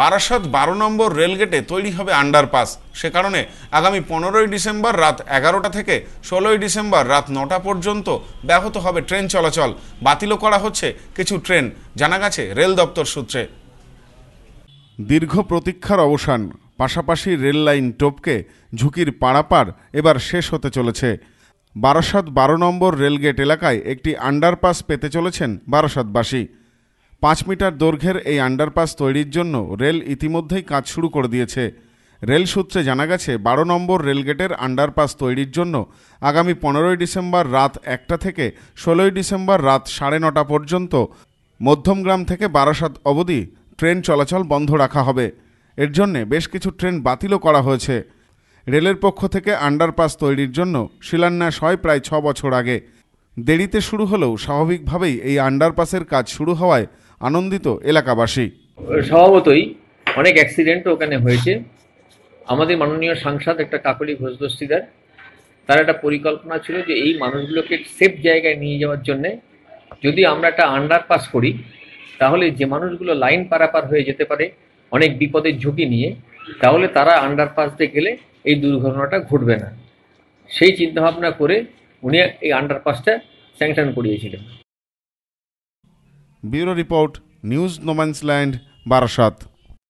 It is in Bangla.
বারাসাত বারো নম্বর রেলগেটে তৈরি হবে আন্ডারপাস সে কারণে আগামী পনেরোই ডিসেম্বর রাত এগারোটা থেকে ষোলোই ডিসেম্বর রাত নটা পর্যন্ত ব্যাহত হবে ট্রেন চলাচল বাতিলও করা হচ্ছে কিছু ট্রেন জানা গেছে রেল দপ্তর সূত্রে দীর্ঘ প্রতীক্ষার অবসান পাশাপাশি রেল লাইন টোপকে ঝুঁকির পাড়াপাড় এবার শেষ হতে চলেছে বারাসাত বারো নম্বর রেলগেট এলাকায় একটি আন্ডারপাস পেতে চলেছেন বারাসাতবাসী পাঁচ মিটার দৈর্ঘ্যের এই আন্ডারপাস তৈরির জন্য রেল ইতিমধ্যেই কাজ শুরু করে দিয়েছে রেল সূত্রে জানা গেছে বারো নম্বর রেলগেটের আন্ডারপাস তৈরির জন্য আগামী পনেরোই ডিসেম্বর রাত একটা থেকে ষোলোই ডিসেম্বর রাত সাড়ে নটা পর্যন্ত মধ্যমগ্রাম থেকে বারাসাত অবধি ট্রেন চলাচল বন্ধ রাখা হবে এর জন্যে বেশ কিছু ট্রেন বাতিলও করা হয়েছে রেলের পক্ষ থেকে আন্ডারপাস তৈরির জন্য শিলান্যাস হয় প্রায় ছ বছর আগে দেরিতে শুরু হলেও স্বাভাবিকভাবেই এই আন্ডারপাসের কাজ শুরু হওয়ায় আনন্দিত এলাকাবাসী স্বভাবতই অনেক অ্যাক্সিডেন্ট ওখানে হয়েছে আমাদের মাননীয় সাংসদ একটা কাকলি ঘোষদস্তিদার তার একটা পরিকল্পনা ছিল যে এই মানুষগুলোকে সেফ জায়গায় নিয়ে যাওয়ার জন্যে যদি আমরা একটা আন্ডারপাস করি তাহলে যে মানুষগুলো লাইন পারাপার হয়ে যেতে পারে অনেক বিপদের ঝুঁকি নিয়ে তাহলে তারা আন্ডারপাস দিয়ে গেলে এই দুর্ঘটনাটা ঘটবে না সেই চিন্তাভাবনা করে উনি এই আন্ডারপাসটা স্যাংশন করিয়েছিলেন bureau report news no man's land Barasat